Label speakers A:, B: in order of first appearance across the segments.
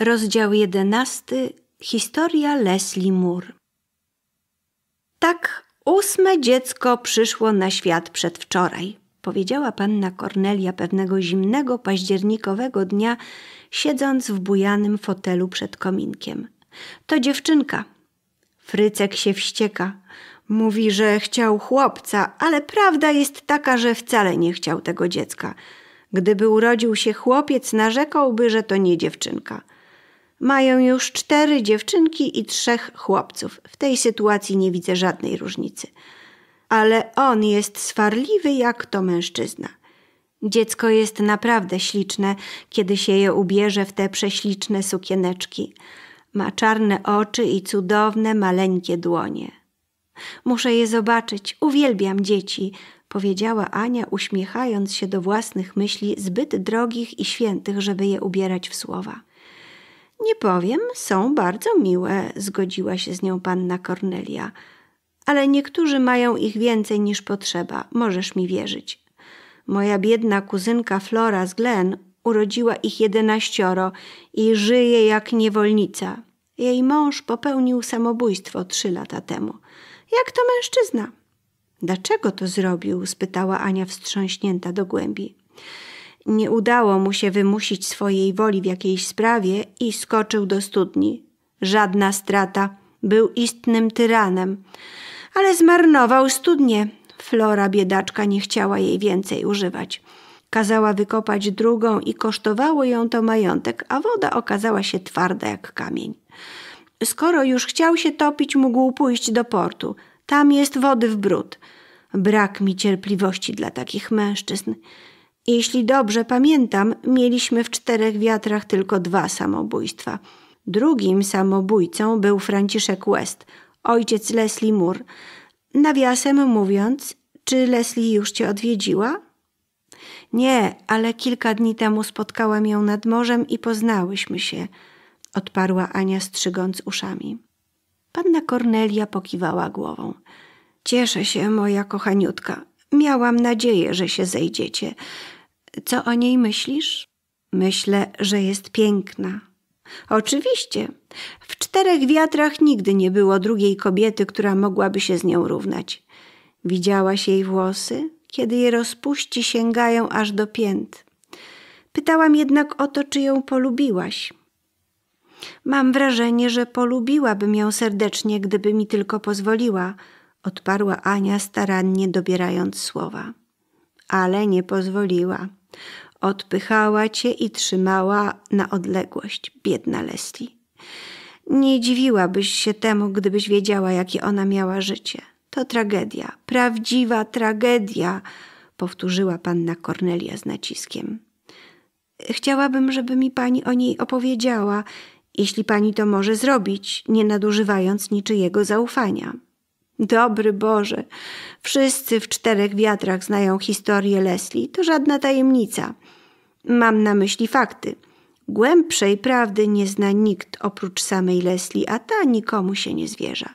A: Rozdział 11. Historia Leslie Moore. Tak, ósme dziecko przyszło na świat przedwczoraj, powiedziała panna Cornelia pewnego zimnego październikowego dnia, siedząc w bujanym fotelu przed kominkiem. To dziewczynka. Frycek się wścieka. Mówi, że chciał chłopca, ale prawda jest taka, że wcale nie chciał tego dziecka. Gdyby urodził się chłopiec, narzekałby, że to nie dziewczynka. Mają już cztery dziewczynki i trzech chłopców. W tej sytuacji nie widzę żadnej różnicy. Ale on jest swarliwy jak to mężczyzna. Dziecko jest naprawdę śliczne, kiedy się je ubierze w te prześliczne sukieneczki. Ma czarne oczy i cudowne, maleńkie dłonie. Muszę je zobaczyć, uwielbiam dzieci, powiedziała Ania, uśmiechając się do własnych myśli zbyt drogich i świętych, żeby je ubierać w słowa. Nie powiem, są bardzo miłe, zgodziła się z nią panna Kornelia. Ale niektórzy mają ich więcej niż potrzeba, możesz mi wierzyć. Moja biedna kuzynka Flora z Glen urodziła ich jedenaścioro i żyje jak niewolnica. Jej mąż popełnił samobójstwo trzy lata temu. Jak to mężczyzna? Dlaczego to zrobił? spytała Ania wstrząśnięta do głębi. Nie udało mu się wymusić swojej woli w jakiejś sprawie i skoczył do studni. Żadna strata. Był istnym tyranem. Ale zmarnował studnię. Flora biedaczka nie chciała jej więcej używać. Kazała wykopać drugą i kosztowało ją to majątek, a woda okazała się twarda jak kamień. Skoro już chciał się topić, mógł pójść do portu. Tam jest wody w bród. Brak mi cierpliwości dla takich mężczyzn. Jeśli dobrze pamiętam, mieliśmy w czterech wiatrach tylko dwa samobójstwa. Drugim samobójcą był Franciszek West, ojciec Leslie Moore. Nawiasem mówiąc, czy Leslie już cię odwiedziła? Nie, ale kilka dni temu spotkałam ją nad morzem i poznałyśmy się, odparła Ania strzygąc uszami. Panna Kornelia pokiwała głową. Cieszę się, moja kochaniutka. Miałam nadzieję, że się zejdziecie. Co o niej myślisz? Myślę, że jest piękna. Oczywiście, w czterech wiatrach nigdy nie było drugiej kobiety, która mogłaby się z nią równać. Widziałaś jej włosy? Kiedy je rozpuści, sięgają aż do pięt. Pytałam jednak o to, czy ją polubiłaś. Mam wrażenie, że polubiłabym ją serdecznie, gdyby mi tylko pozwoliła, odparła Ania starannie dobierając słowa. Ale nie pozwoliła. Odpychała cię i trzymała na odległość, biedna Leslie. Nie dziwiłabyś się temu, gdybyś wiedziała, jakie ona miała życie. To tragedia, prawdziwa tragedia, powtórzyła panna Cornelia z naciskiem. Chciałabym, żeby mi pani o niej opowiedziała, jeśli pani to może zrobić, nie nadużywając niczyjego zaufania. Dobry Boże, wszyscy w czterech wiatrach znają historię Leslie, to żadna tajemnica. Mam na myśli fakty. Głębszej prawdy nie zna nikt oprócz samej Leslie, a ta nikomu się nie zwierza.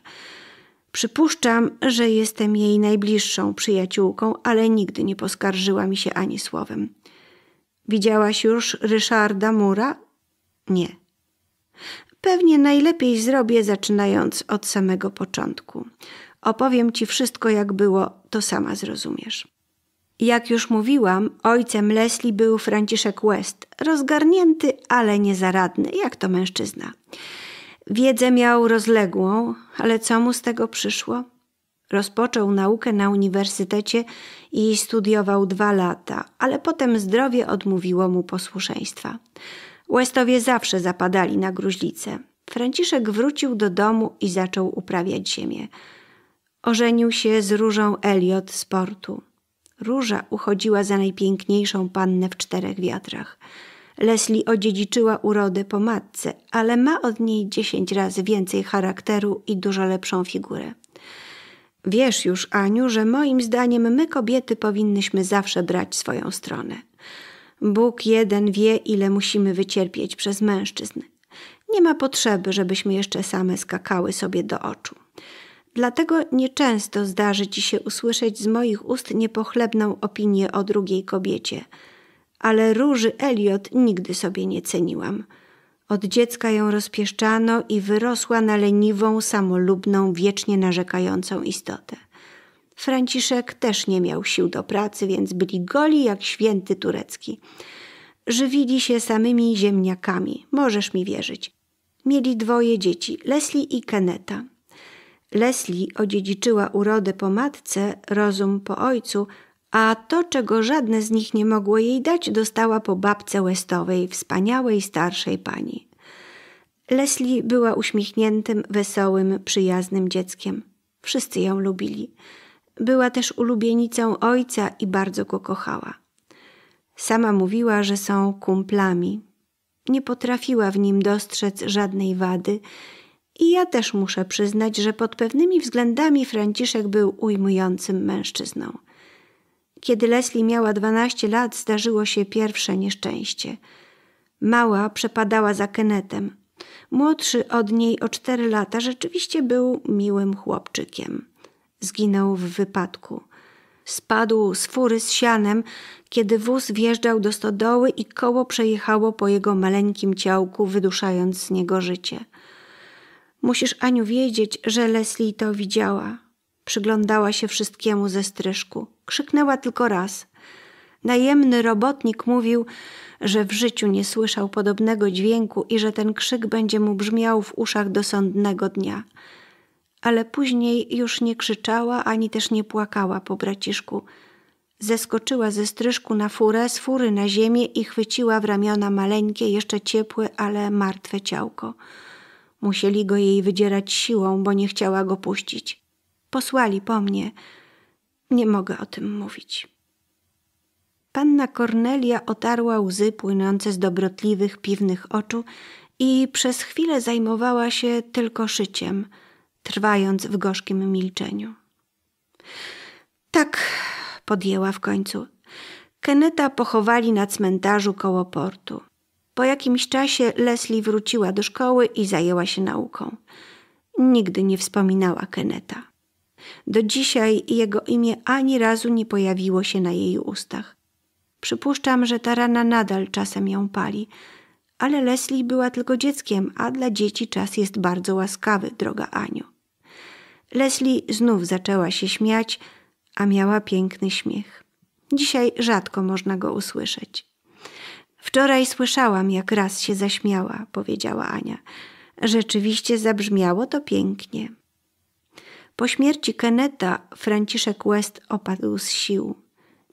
A: Przypuszczam, że jestem jej najbliższą przyjaciółką, ale nigdy nie poskarżyła mi się ani słowem. Widziałaś już Ryszarda Mura? Nie. Pewnie najlepiej zrobię zaczynając od samego początku. Opowiem ci wszystko, jak było, to sama zrozumiesz. Jak już mówiłam, ojcem Leslie był Franciszek West, rozgarnięty, ale niezaradny, jak to mężczyzna. Wiedzę miał rozległą, ale co mu z tego przyszło? Rozpoczął naukę na uniwersytecie i studiował dwa lata, ale potem zdrowie odmówiło mu posłuszeństwa. Westowie zawsze zapadali na gruźlicę. Franciszek wrócił do domu i zaczął uprawiać ziemię ożenił się z Różą Eliot z portu. Róża uchodziła za najpiękniejszą pannę w czterech wiatrach. Leslie odziedziczyła urodę po matce, ale ma od niej dziesięć razy więcej charakteru i dużo lepszą figurę. Wiesz już, Aniu, że moim zdaniem my kobiety powinnyśmy zawsze brać swoją stronę. Bóg jeden wie, ile musimy wycierpieć przez mężczyzn. Nie ma potrzeby, żebyśmy jeszcze same skakały sobie do oczu. Dlatego nieczęsto zdarzy ci się usłyszeć z moich ust niepochlebną opinię o drugiej kobiecie. Ale róży Eliot nigdy sobie nie ceniłam. Od dziecka ją rozpieszczano i wyrosła na leniwą, samolubną, wiecznie narzekającą istotę. Franciszek też nie miał sił do pracy, więc byli goli jak święty turecki. Żywili się samymi ziemniakami, możesz mi wierzyć. Mieli dwoje dzieci, Leslie i Keneta. Leslie odziedziczyła urodę po matce, rozum po ojcu, a to, czego żadne z nich nie mogło jej dać, dostała po babce Westowej, wspaniałej starszej pani. Leslie była uśmiechniętym, wesołym, przyjaznym dzieckiem. Wszyscy ją lubili. Była też ulubienicą ojca i bardzo go kochała. Sama mówiła, że są kumplami. Nie potrafiła w nim dostrzec żadnej wady i ja też muszę przyznać, że pod pewnymi względami Franciszek był ujmującym mężczyzną. Kiedy Leslie miała 12 lat, zdarzyło się pierwsze nieszczęście. Mała przepadała za Kenetem. Młodszy od niej o 4 lata rzeczywiście był miłym chłopczykiem. Zginął w wypadku. Spadł z fury z sianem, kiedy wóz wjeżdżał do stodoły i koło przejechało po jego maleńkim ciałku, wyduszając z niego życie – Musisz, Aniu, wiedzieć, że Leslie to widziała. Przyglądała się wszystkiemu ze stryżku. Krzyknęła tylko raz. Najemny robotnik mówił, że w życiu nie słyszał podobnego dźwięku i że ten krzyk będzie mu brzmiał w uszach do sądnego dnia. Ale później już nie krzyczała ani też nie płakała po braciszku. Zeskoczyła ze stryżku na furę, z fury na ziemię i chwyciła w ramiona maleńkie, jeszcze ciepłe, ale martwe ciałko. Musieli go jej wydzierać siłą, bo nie chciała go puścić. Posłali po mnie. Nie mogę o tym mówić. Panna Kornelia otarła łzy płynące z dobrotliwych, piwnych oczu i przez chwilę zajmowała się tylko szyciem, trwając w gorzkim milczeniu. Tak, podjęła w końcu. Keneta pochowali na cmentarzu koło portu. Po jakimś czasie Leslie wróciła do szkoły i zajęła się nauką. Nigdy nie wspominała Keneta. Do dzisiaj jego imię ani razu nie pojawiło się na jej ustach. Przypuszczam, że ta rana nadal czasem ją pali, ale Leslie była tylko dzieckiem, a dla dzieci czas jest bardzo łaskawy, droga Aniu. Leslie znów zaczęła się śmiać, a miała piękny śmiech. Dzisiaj rzadko można go usłyszeć. Wczoraj słyszałam, jak raz się zaśmiała, powiedziała Ania. Rzeczywiście zabrzmiało to pięknie. Po śmierci Keneta Franciszek West opadł z sił.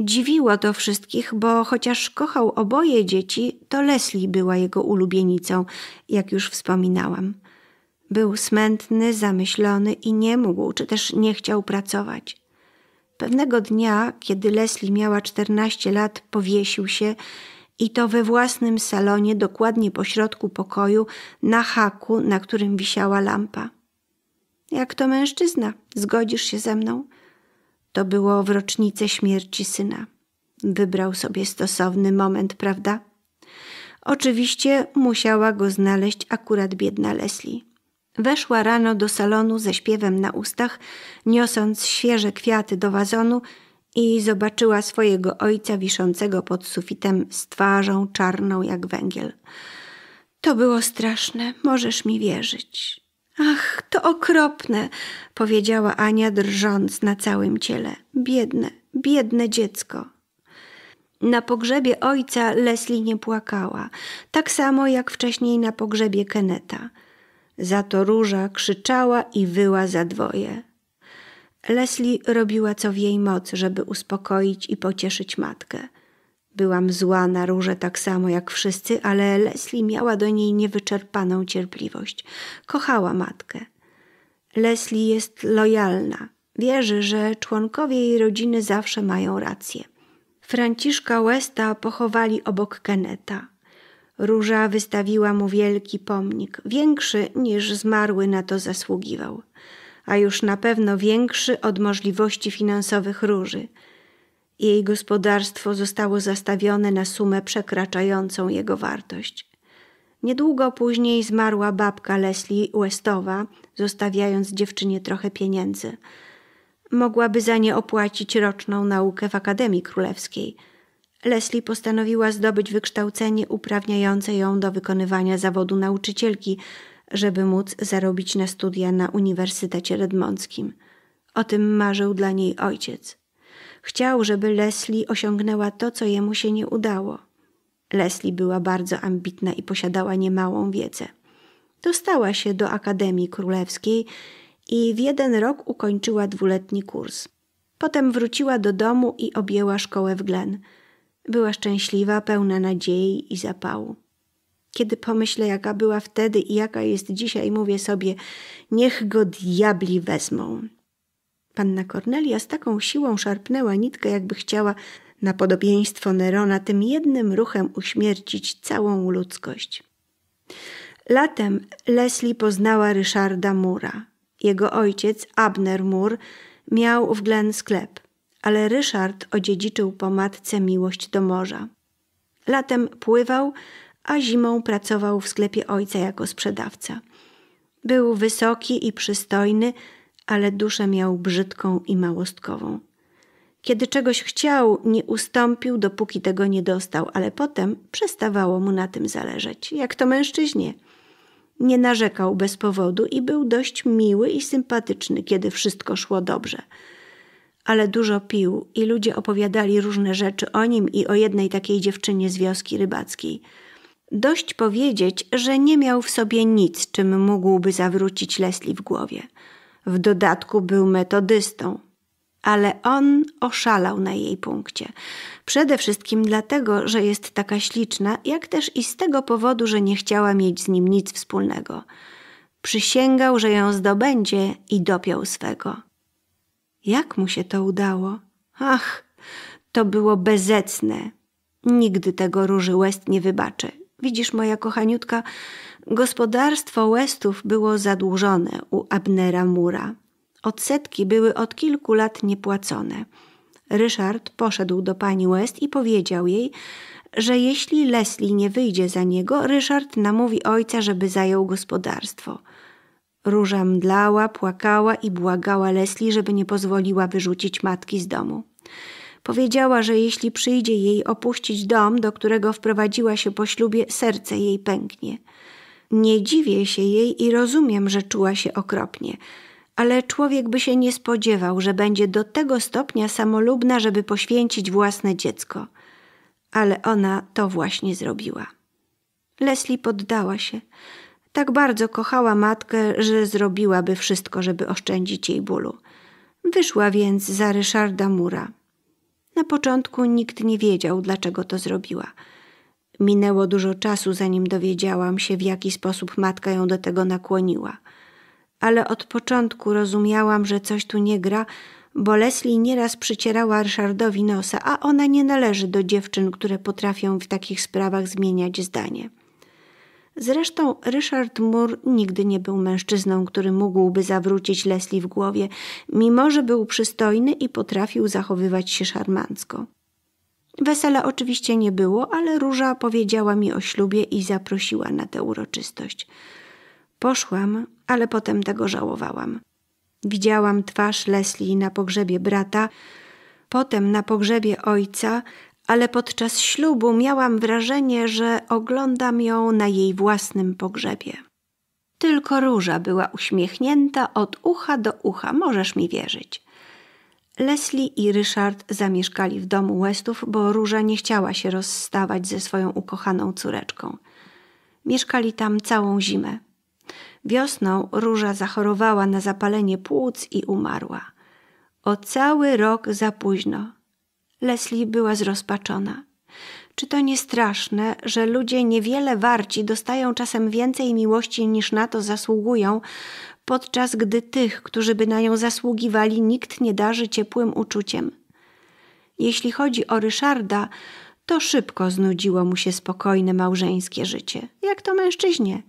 A: Dziwiło to wszystkich, bo chociaż kochał oboje dzieci, to Leslie była jego ulubienicą, jak już wspominałam. Był smętny, zamyślony i nie mógł, czy też nie chciał pracować. Pewnego dnia, kiedy Leslie miała czternaście lat, powiesił się i to we własnym salonie, dokładnie pośrodku pokoju, na haku, na którym wisiała lampa. Jak to mężczyzna, zgodzisz się ze mną? To było w rocznicę śmierci syna. Wybrał sobie stosowny moment, prawda? Oczywiście musiała go znaleźć akurat biedna Leslie. Weszła rano do salonu ze śpiewem na ustach, niosąc świeże kwiaty do wazonu i zobaczyła swojego ojca wiszącego pod sufitem z twarzą czarną jak węgiel. To było straszne, możesz mi wierzyć. Ach, to okropne, powiedziała Ania drżąc na całym ciele. Biedne, biedne dziecko. Na pogrzebie ojca Leslie nie płakała, tak samo jak wcześniej na pogrzebie Keneta. Za to róża krzyczała i wyła za dwoje. Leslie robiła co w jej mocy, żeby uspokoić i pocieszyć matkę. Byłam zła na róże tak samo jak wszyscy, ale Leslie miała do niej niewyczerpaną cierpliwość. Kochała matkę. Leslie jest lojalna. Wierzy, że członkowie jej rodziny zawsze mają rację. Franciszka Westa pochowali obok Keneta. Róża wystawiła mu wielki pomnik, większy niż zmarły na to zasługiwał a już na pewno większy od możliwości finansowych róży. Jej gospodarstwo zostało zastawione na sumę przekraczającą jego wartość. Niedługo później zmarła babka Leslie Westowa, zostawiając dziewczynie trochę pieniędzy. Mogłaby za nie opłacić roczną naukę w Akademii Królewskiej. Leslie postanowiła zdobyć wykształcenie uprawniające ją do wykonywania zawodu nauczycielki, żeby móc zarobić na studia na Uniwersytecie Redmondskim. O tym marzył dla niej ojciec. Chciał, żeby Leslie osiągnęła to, co jemu się nie udało. Leslie była bardzo ambitna i posiadała niemałą wiedzę. Dostała się do Akademii Królewskiej i w jeden rok ukończyła dwuletni kurs. Potem wróciła do domu i objęła szkołę w Glen. Była szczęśliwa, pełna nadziei i zapału. Kiedy pomyślę, jaka była wtedy i jaka jest dzisiaj, mówię sobie, niech go diabli wezmą. Panna Kornelia z taką siłą szarpnęła nitkę, jakby chciała na podobieństwo Nerona tym jednym ruchem uśmiercić całą ludzkość. Latem Leslie poznała Ryszarda Mura. Jego ojciec, Abner Mur, miał w Glen sklep, ale Ryszard odziedziczył po matce miłość do morza. Latem pływał, a zimą pracował w sklepie ojca jako sprzedawca. Był wysoki i przystojny, ale duszę miał brzydką i małostkową. Kiedy czegoś chciał, nie ustąpił, dopóki tego nie dostał, ale potem przestawało mu na tym zależeć, jak to mężczyźnie. Nie narzekał bez powodu i był dość miły i sympatyczny, kiedy wszystko szło dobrze. Ale dużo pił i ludzie opowiadali różne rzeczy o nim i o jednej takiej dziewczynie z wioski rybackiej – Dość powiedzieć, że nie miał w sobie nic, czym mógłby zawrócić Leslie w głowie. W dodatku był metodystą, ale on oszalał na jej punkcie. Przede wszystkim dlatego, że jest taka śliczna, jak też i z tego powodu, że nie chciała mieć z nim nic wspólnego. Przysięgał, że ją zdobędzie i dopiął swego. Jak mu się to udało? Ach, to było bezecne. Nigdy tego Róży West nie wybaczy. Widzisz, moja kochaniutka, gospodarstwo Westów było zadłużone u Abnera Mura. Odsetki były od kilku lat niepłacone. Ryszard poszedł do pani West i powiedział jej, że jeśli Leslie nie wyjdzie za niego, Ryszard namówi ojca, żeby zajął gospodarstwo. Róża mdlała, płakała i błagała Leslie, żeby nie pozwoliła wyrzucić matki z domu. Powiedziała, że jeśli przyjdzie jej opuścić dom, do którego wprowadziła się po ślubie, serce jej pęknie. Nie dziwię się jej i rozumiem, że czuła się okropnie, ale człowiek by się nie spodziewał, że będzie do tego stopnia samolubna, żeby poświęcić własne dziecko. Ale ona to właśnie zrobiła. Leslie poddała się. Tak bardzo kochała matkę, że zrobiłaby wszystko, żeby oszczędzić jej bólu. Wyszła więc za Ryszarda Mura. Na początku nikt nie wiedział, dlaczego to zrobiła. Minęło dużo czasu, zanim dowiedziałam się, w jaki sposób matka ją do tego nakłoniła. Ale od początku rozumiałam, że coś tu nie gra, bo Leslie nieraz przycierała Ryszardowi nosa, a ona nie należy do dziewczyn, które potrafią w takich sprawach zmieniać zdanie. Zresztą Ryszard Moore nigdy nie był mężczyzną, który mógłby zawrócić Leslie w głowie, mimo że był przystojny i potrafił zachowywać się szarmancko. Wesela oczywiście nie było, ale Róża powiedziała mi o ślubie i zaprosiła na tę uroczystość. Poszłam, ale potem tego żałowałam. Widziałam twarz Leslie na pogrzebie brata, potem na pogrzebie ojca, ale podczas ślubu miałam wrażenie, że oglądam ją na jej własnym pogrzebie. Tylko róża była uśmiechnięta od ucha do ucha, możesz mi wierzyć. Leslie i Ryszard zamieszkali w domu Westów, bo Róża nie chciała się rozstawać ze swoją ukochaną córeczką. Mieszkali tam całą zimę. Wiosną Róża zachorowała na zapalenie płuc i umarła. O cały rok za późno. Leslie była zrozpaczona. Czy to nie straszne, że ludzie niewiele warci dostają czasem więcej miłości niż na to zasługują, podczas gdy tych, którzy by na nią zasługiwali, nikt nie darzy ciepłym uczuciem? Jeśli chodzi o Ryszarda, to szybko znudziło mu się spokojne małżeńskie życie, jak to mężczyźnie.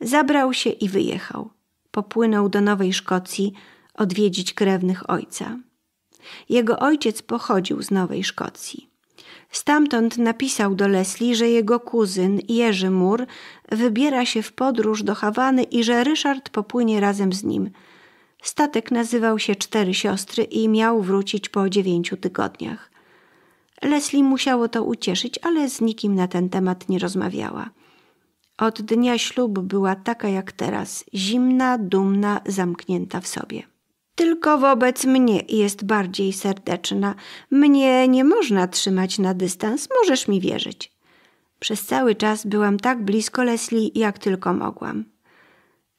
A: Zabrał się i wyjechał. Popłynął do Nowej Szkocji odwiedzić krewnych ojca. Jego ojciec pochodził z Nowej Szkocji. Stamtąd napisał do Leslie, że jego kuzyn Jerzy Mur wybiera się w podróż do Hawany i że Ryszard popłynie razem z nim. Statek nazywał się Cztery Siostry i miał wrócić po dziewięciu tygodniach. Leslie musiało to ucieszyć, ale z nikim na ten temat nie rozmawiała. Od dnia ślubu była taka jak teraz, zimna, dumna, zamknięta w sobie. Tylko wobec mnie jest bardziej serdeczna. Mnie nie można trzymać na dystans, możesz mi wierzyć. Przez cały czas byłam tak blisko Leslie, jak tylko mogłam.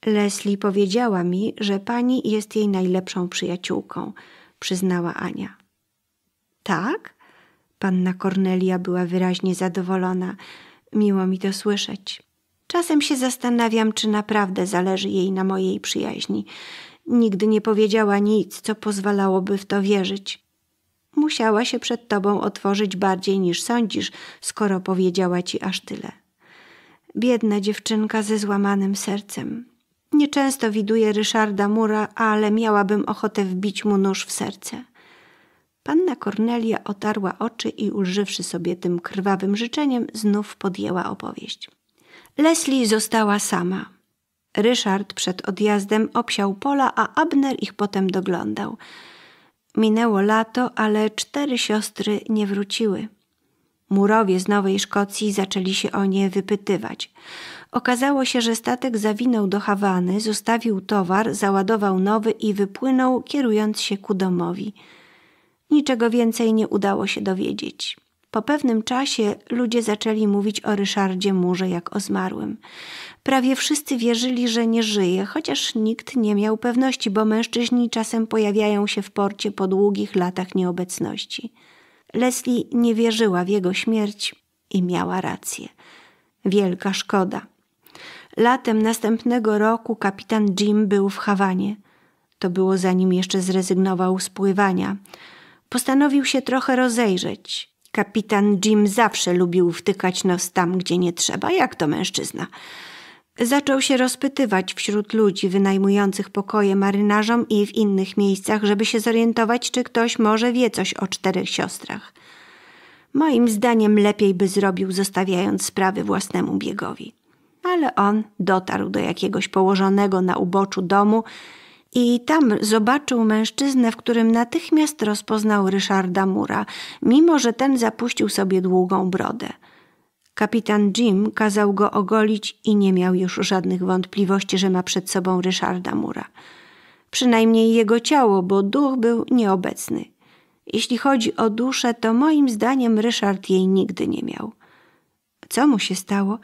A: Leslie powiedziała mi, że pani jest jej najlepszą przyjaciółką, przyznała Ania. Tak? Panna Kornelia była wyraźnie zadowolona. Miło mi to słyszeć. Czasem się zastanawiam, czy naprawdę zależy jej na mojej przyjaźni nigdy nie powiedziała nic, co pozwalałoby w to wierzyć. Musiała się przed tobą otworzyć bardziej niż sądzisz, skoro powiedziała ci aż tyle. Biedna dziewczynka ze złamanym sercem. Nieczęsto widuję Ryszarda Mura, ale miałabym ochotę wbić mu nóż w serce. Panna Kornelia otarła oczy i ulżywszy sobie tym krwawym życzeniem, znów podjęła opowieść. Leslie została sama. Ryszard przed odjazdem obsiał pola, a Abner ich potem doglądał. Minęło lato, ale cztery siostry nie wróciły. Murowie z Nowej Szkocji zaczęli się o nie wypytywać. Okazało się, że statek zawinął do Hawany, zostawił towar, załadował nowy i wypłynął, kierując się ku domowi. Niczego więcej nie udało się dowiedzieć. Po pewnym czasie ludzie zaczęli mówić o Ryszardzie Murze jak o zmarłym. Prawie wszyscy wierzyli, że nie żyje, chociaż nikt nie miał pewności, bo mężczyźni czasem pojawiają się w porcie po długich latach nieobecności. Leslie nie wierzyła w jego śmierć i miała rację. Wielka szkoda. Latem następnego roku kapitan Jim był w Hawanie. To było zanim jeszcze zrezygnował z pływania. Postanowił się trochę rozejrzeć. Kapitan Jim zawsze lubił wtykać nos tam, gdzie nie trzeba, jak to mężczyzna. Zaczął się rozpytywać wśród ludzi wynajmujących pokoje marynarzom i w innych miejscach, żeby się zorientować, czy ktoś może wie coś o czterech siostrach. Moim zdaniem lepiej by zrobił, zostawiając sprawy własnemu biegowi. Ale on dotarł do jakiegoś położonego na uboczu domu i tam zobaczył mężczyznę, w którym natychmiast rozpoznał Ryszarda Mura, mimo że ten zapuścił sobie długą brodę. Kapitan Jim kazał go ogolić i nie miał już żadnych wątpliwości, że ma przed sobą Ryszarda Mura. Przynajmniej jego ciało, bo duch był nieobecny. Jeśli chodzi o duszę, to moim zdaniem Ryszard jej nigdy nie miał. Co mu się stało,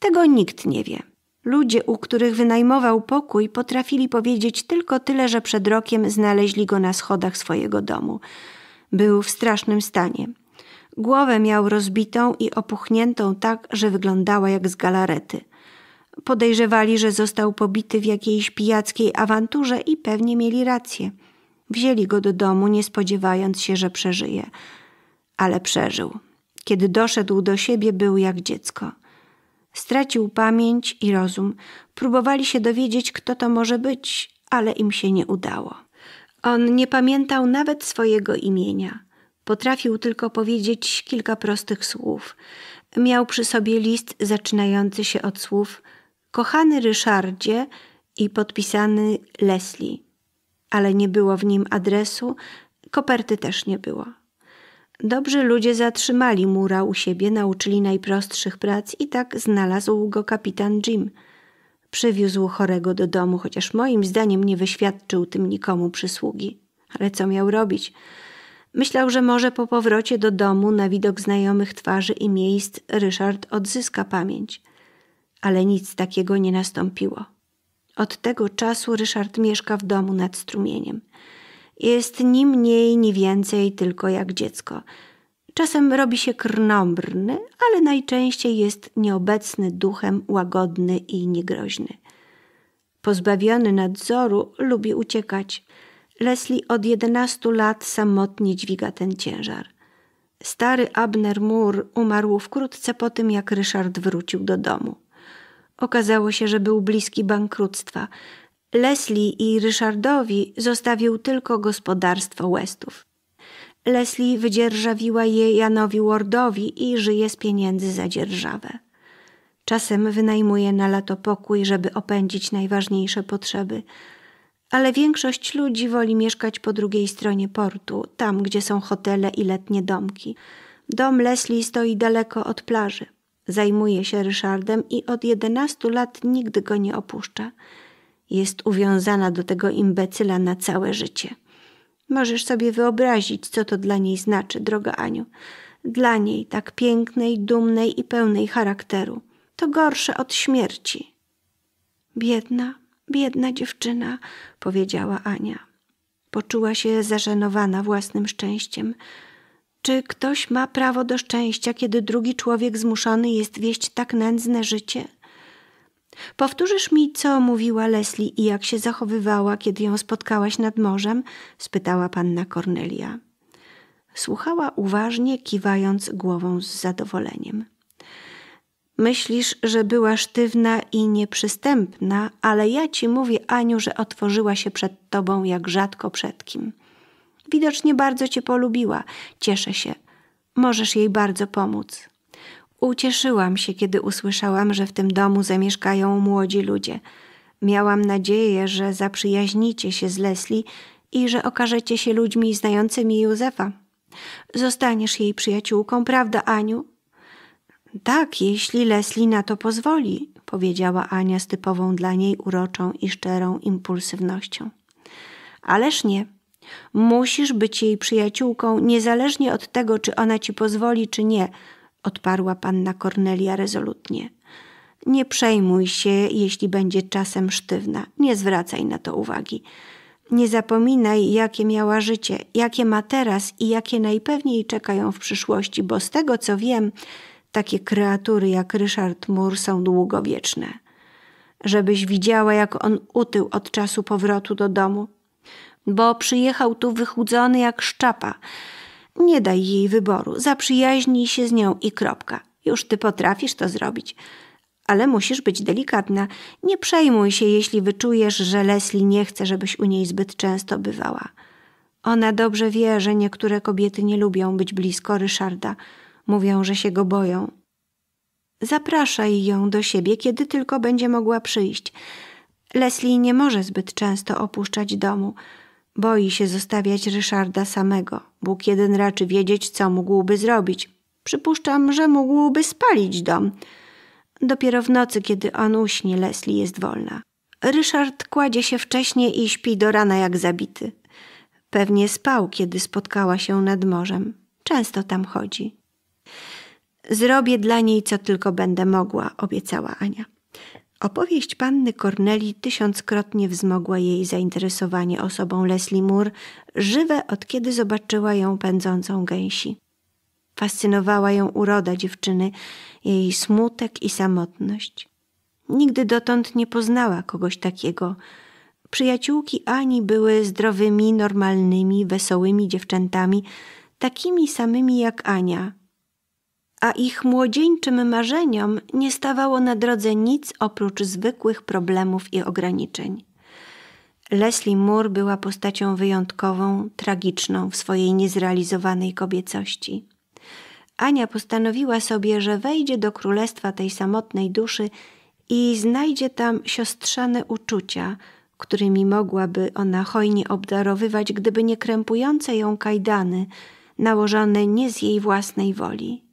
A: tego nikt nie wie. Ludzie, u których wynajmował pokój, potrafili powiedzieć tylko tyle, że przed rokiem znaleźli go na schodach swojego domu. Był w strasznym stanie. Głowę miał rozbitą i opuchniętą tak, że wyglądała jak z galarety. Podejrzewali, że został pobity w jakiejś pijackiej awanturze i pewnie mieli rację. Wzięli go do domu, nie spodziewając się, że przeżyje. Ale przeżył. Kiedy doszedł do siebie, był jak dziecko – Stracił pamięć i rozum. Próbowali się dowiedzieć, kto to może być, ale im się nie udało. On nie pamiętał nawet swojego imienia. Potrafił tylko powiedzieć kilka prostych słów. Miał przy sobie list zaczynający się od słów Kochany Ryszardzie i podpisany Leslie. Ale nie było w nim adresu, koperty też nie było. Dobrzy ludzie zatrzymali mura u siebie, nauczyli najprostszych prac i tak znalazł go kapitan Jim. Przywiózł chorego do domu, chociaż moim zdaniem nie wyświadczył tym nikomu przysługi. Ale co miał robić? Myślał, że może po powrocie do domu na widok znajomych twarzy i miejsc Ryszard odzyska pamięć. Ale nic takiego nie nastąpiło. Od tego czasu Ryszard mieszka w domu nad strumieniem jest ni mniej, ni więcej tylko jak dziecko. Czasem robi się krnąbrny, ale najczęściej jest nieobecny duchem, łagodny i niegroźny. Pozbawiony nadzoru, lubi uciekać. Leslie od 11 lat samotnie dźwiga ten ciężar. Stary Abner Moore umarł wkrótce po tym, jak Ryszard wrócił do domu. Okazało się, że był bliski bankructwa – Leslie i Ryszardowi zostawił tylko gospodarstwo Westów. Leslie wydzierżawiła je Janowi Wardowi i żyje z pieniędzy za dzierżawę. Czasem wynajmuje na lato pokój, żeby opędzić najważniejsze potrzeby, ale większość ludzi woli mieszkać po drugiej stronie portu, tam gdzie są hotele i letnie domki. Dom Leslie stoi daleko od plaży. Zajmuje się Ryszardem i od 11 lat nigdy go nie opuszcza – jest uwiązana do tego imbecyla na całe życie. Możesz sobie wyobrazić, co to dla niej znaczy, droga Aniu. Dla niej, tak pięknej, dumnej i pełnej charakteru. To gorsze od śmierci. Biedna, biedna dziewczyna, powiedziała Ania. Poczuła się zażenowana własnym szczęściem. Czy ktoś ma prawo do szczęścia, kiedy drugi człowiek zmuszony jest wieść tak nędzne życie? Powtórzysz mi, co mówiła Leslie i jak się zachowywała, kiedy ją spotkałaś nad morzem? spytała panna Cornelia. Słuchała uważnie, kiwając głową z zadowoleniem. Myślisz, że była sztywna i nieprzystępna, ale ja ci mówię, Aniu, że otworzyła się przed tobą jak rzadko przed kim. Widocznie bardzo cię polubiła. Cieszę się. Możesz jej bardzo pomóc. Ucieszyłam się, kiedy usłyszałam, że w tym domu zamieszkają młodzi ludzie. Miałam nadzieję, że zaprzyjaźnicie się z Leslie i że okażecie się ludźmi znającymi Józefa. Zostaniesz jej przyjaciółką, prawda, Aniu? Tak, jeśli Leslie na to pozwoli, powiedziała Ania z typową dla niej uroczą i szczerą impulsywnością. Ależ nie. Musisz być jej przyjaciółką, niezależnie od tego, czy ona ci pozwoli, czy nie odparła panna Kornelia rezolutnie. Nie przejmuj się, jeśli będzie czasem sztywna. Nie zwracaj na to uwagi. Nie zapominaj, jakie miała życie, jakie ma teraz i jakie najpewniej czekają w przyszłości, bo z tego co wiem, takie kreatury jak Ryszard Mur są długowieczne. Żebyś widziała, jak on utył od czasu powrotu do domu, bo przyjechał tu wychudzony jak szczapa nie daj jej wyboru, zaprzyjaźnij się z nią i kropka. Już ty potrafisz to zrobić. Ale musisz być delikatna. Nie przejmuj się, jeśli wyczujesz, że Leslie nie chce, żebyś u niej zbyt często bywała. Ona dobrze wie, że niektóre kobiety nie lubią być blisko Ryszarda. Mówią, że się go boją. Zapraszaj ją do siebie, kiedy tylko będzie mogła przyjść. Leslie nie może zbyt często opuszczać domu. Boi się zostawiać Ryszarda samego. Bóg jeden raczy wiedzieć, co mógłby zrobić. Przypuszczam, że mógłby spalić dom. Dopiero w nocy, kiedy on uśnie, Leslie jest wolna. Ryszard kładzie się wcześniej i śpi do rana jak zabity. Pewnie spał, kiedy spotkała się nad morzem. Często tam chodzi. Zrobię dla niej, co tylko będę mogła, obiecała Ania. Opowieść panny Corneli tysiąckrotnie wzmogła jej zainteresowanie osobą Leslie Moore, żywe od kiedy zobaczyła ją pędzącą gęsi. Fascynowała ją uroda dziewczyny, jej smutek i samotność. Nigdy dotąd nie poznała kogoś takiego. Przyjaciółki Ani były zdrowymi, normalnymi, wesołymi dziewczętami, takimi samymi jak Ania – a ich młodzieńczym marzeniom nie stawało na drodze nic oprócz zwykłych problemów i ograniczeń. Leslie Moore była postacią wyjątkową, tragiczną w swojej niezrealizowanej kobiecości. Ania postanowiła sobie, że wejdzie do królestwa tej samotnej duszy i znajdzie tam siostrzane uczucia, którymi mogłaby ona hojnie obdarowywać, gdyby nie krępujące ją kajdany, nałożone nie z jej własnej woli.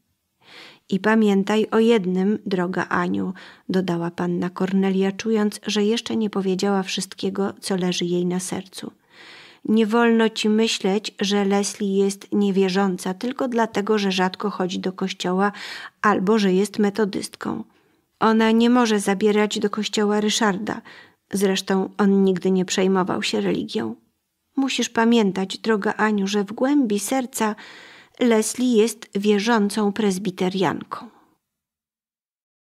A: I pamiętaj o jednym, droga Aniu, dodała panna Kornelia, czując, że jeszcze nie powiedziała wszystkiego, co leży jej na sercu. Nie wolno ci myśleć, że Leslie jest niewierząca tylko dlatego, że rzadko chodzi do kościoła albo że jest metodystką. Ona nie może zabierać do kościoła Ryszarda. Zresztą on nigdy nie przejmował się religią. Musisz pamiętać, droga Aniu, że w głębi serca Leslie jest wierzącą prezbiterianką.